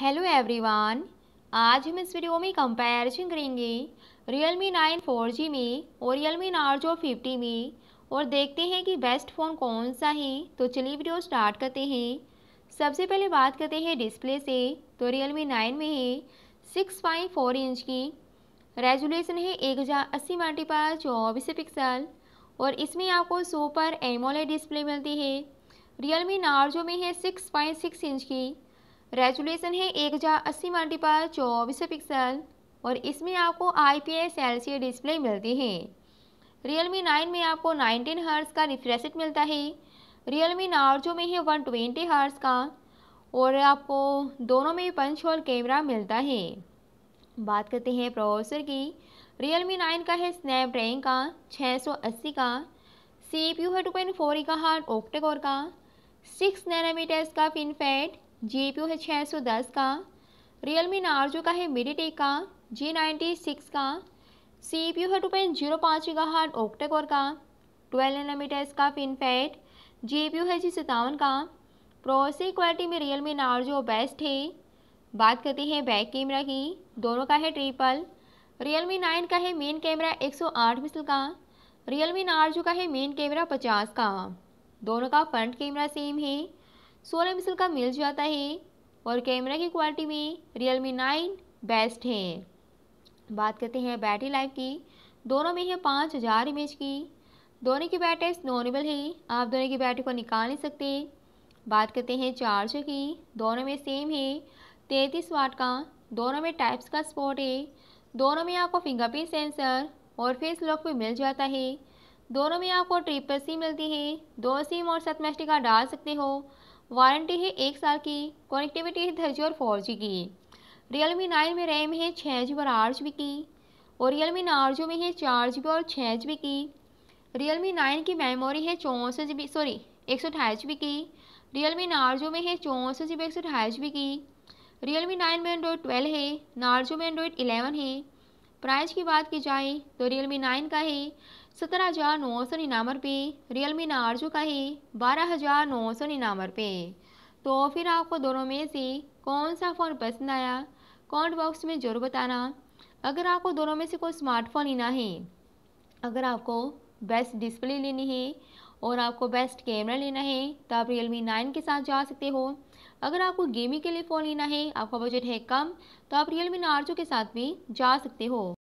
hello everyone आज हम इस वीडियो में कंपैरिजन करेंगे रियल नाइन फोर जी में और रियल नार जो फिफ्टी में और देखते हैं कि बेस्ट फ़ोन कौन सा है तो चलिए वीडियो स्टार्ट करते हैं सबसे पहले बात करते हैं डिस्प्ले से तो रियल मी नाइन में है सिक्स पॉइंट फोर इंच की रेजोल्यूशन है एक हज़ार अस्सी मल्टीपल चौबीस पिक्सल और इसमें आपको सुपर एमोलेड डिस्प्ले मिलती है रियल नार जो में है सिक्स इंच की रेजुलेशन है एक हज़ार अस्सी मल्टीपल चौबीस पिक्सल और इसमें आपको I P S L C display मिलती है रियल मी नाइन में आपको नाइनटीन हर्स का रिफ्रेश मिलता है रियल मी नार्जो में है वन ट्वेंटी हर्स का और आपको दोनों में पंच होल कैमरा मिलता है बात करते हैं प्रोसेसर की रियल मी नाइन का है स्नैपड्रैगन का छः सौ अस्सी का सी पी यू है टू पॉइंट फोर का हार्ट ओक्टेकोर का सिक्स नैनोमीटर्स का फिनफेट जी है छः सौ दस का रियलमी नार्जो का है मिडी टेक का जी नाइन्टी सिक्स का सी पी यू है टू पॉइंट जीरो पाँच का हार्ट ओक्टेकोर का ट्वेल्व का fin FinFET G P U है जी सतावन का प्रोसी क्वालिटी में रियल मी नार्जो बेस्ट है बात करते हैं बैक कैमरा की दोनों का है ट्रिपल रियल मी नाइन का है मेन कैमरा एक सौ आठ मिसल का रियलमी नार्जो का है मेन कैमरा पचास का दोनों का फ्रंट कैमरा सेम है सोलह पिक्सल का मिल जाता है और कैमरा की क्वालिटी में रियल मी नाइन बेस्ट है बात करते हैं बैटरी लाइफ की दोनों में है पाँच हज़ार एम की दोनों की बैटरी नॉर्मल है आप दोनों की बैटरी को निकाल नहीं सकते बात करते हैं चार्जर की दोनों में सेम है तैंतीस वाट का दोनों में टाइप्स का स्पॉट है दोनों में आपको फिंगरप्रिंट सेंसर और फेस लॉक भी मिल जाता है दोनों में आपको ट्रिपल सिम मिलती है दो सिम और सतमेस्टी का डाल सकते हो वारंटी है एक साल की कनेक्टिविटी है थ्री जी और फोर जी की रियल मी नाइन में रैम है छः जी और आठ जी की और रियल मी नार्जो में है चार जी और छः जी की रियल मी नाइन की मेमोरी है चौंसठ जी सॉरी एक सौ अठाईस जी की रियल मी नार्जो में है चौंसठ जी बी एक सौ अठाईस जी की रियल मी नाइन में एंड्रॉयड ट्वेल्व है नार्जो में एंड्रॉयड इलेवन है प्राइस की बात की जाए तो रियल मी नाइन का ही सत्रह हज़ार नौ सौ निन्यानवे रुपये रियल मी नार्जो का ही बारह हज़ार नौ सौ निन्यानवे रुपये तो फिर आपको दोनों में से कौन सा फ़ोन पसंद आया कॉमेंट बॉक्स में ज़रूर बताना अगर आपको दोनों में से कोई स्मार्टफोन लेना है अगर आपको बेस्ट डिस्प्ले लेनी है और आपको बेस्ट कैमरा लेना है तो आप रियल मी नाइन के साथ जा सकते हो अगर आपको गेमिंग के लिए फ़ोन लेना है आपका बजट है कम तो आप रियल मी नार्जो के साथ भी जा सकते हो